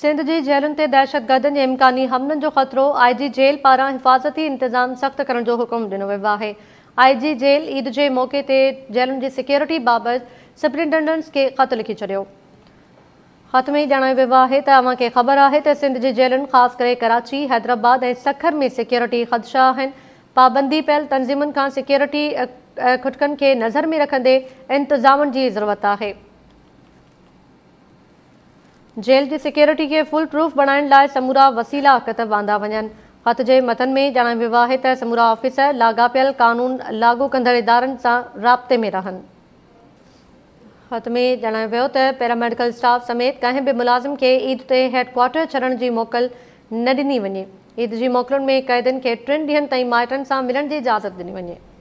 सिंध जी जेलुनि ते दहशतगर्दनि जे इम्कानी हमलनि जो ख़तरो आई जी जेल पारां हिफ़ाज़ती इंतिज़ाम सख़्तु करण जो हुकुम ॾिनो वियो आहे आई जी जेल ईद जे मौक़े ते जेलुनि जी सिक्योरिटी बाबति सुप्रिंटेंडेंट्स खे ख़तु लिखी छॾियो ख़तम ई ॼाणायो वियो आहे त तव्हांखे ख़बर आहे त सिंध जी जेलुनि ख़ासि करे कराची हैदराबाद ऐं सखर में सिक्योरिटी ख़दशा आहिनि पाबंदी पियल तनज़ीमुनि खां सिक्योरिटी खुटकनि खे नज़र में रखंदे इंतिज़ामनि जी ज़रूरत आहे जेल जी सिक्योरिटी के फुल प्रूफ बणाइण लाइ समूरा वसीला हक़त बांधा वञनि ख़त जे मतन में ॼाणायो वियो आहे त समूरा ऑफ़िसर लाॻापियल क़ानून लागू कंदड़ इदारनि सां राब्ते में रहनि ख़त में ॼाणायो वियो त पैरामेडिकल स्टाफ समेत कंहिं बि मुलाज़िम खे ईद ते हेडक्वाटर छॾण जी मोकल न ॾिनी वञे ईद जी मोकिलुनि में क़ैदनि खे टिनि ॾींहनि ताईं माइटनि सां मिलण जी इजाज़त ॾिनी वञे